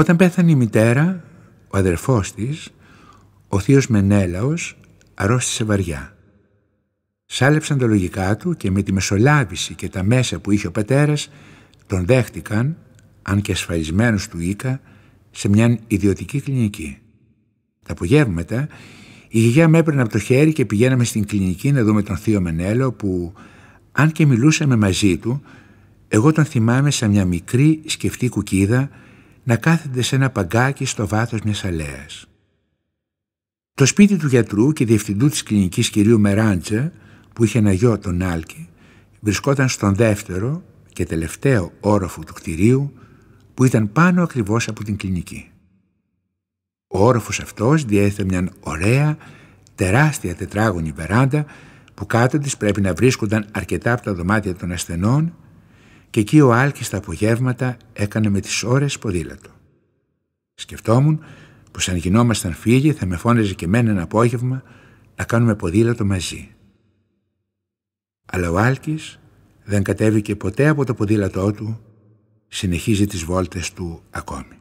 Όταν πέθανε η μητέρα, ο αδερφός της, ο θείος Μενέλαος, αρρώστησε βαριά. Σάλεψαν τα λογικά του και με τη μεσολάβηση και τα μέσα που είχε ο πατέρας τον δέχτηκαν, αν και ασφαλισμένος του Ίκα, σε μια ιδιωτική κλινική. Τα απογεύματα η γιαγιά με έπαιρνε από το χέρι και πηγαίναμε στην κλινική να δούμε τον θείο Μενέλο που, αν και μιλούσαμε μαζί του, εγώ τον θυμάμαι σαν μια μικρή σκεφτή κουκίδα να κάθεται σε ένα παγκάκι στο βάθος μιας αλέας. Το σπίτι του γιατρού και διευθυντού της κλινικής κυρίου Μεράντζα, που είχε ένα γιο τον Άλκη, βρισκόταν στον δεύτερο και τελευταίο όροφο του κτηρίου, που ήταν πάνω ακριβώς από την κλινική. Ο όροφος αυτός διέθετε μια ωραία, τεράστια τετράγωνη βεράντα που κάτω της πρέπει να βρίσκονταν αρκετά από τα δωμάτια των ασθενών και εκεί ο Άλκης τα απογεύματα έκανε με τις ώρες ποδήλατο. Σκεφτόμουν πως αν γινόμασταν φίλοι θα με φώναζε και εμένα ένα απόγευμα να κάνουμε ποδήλατο μαζί. Αλλά ο Άλκης δεν κατέβηκε ποτέ από το ποδήλατό του, συνεχίζει τις βόλτες του ακόμη.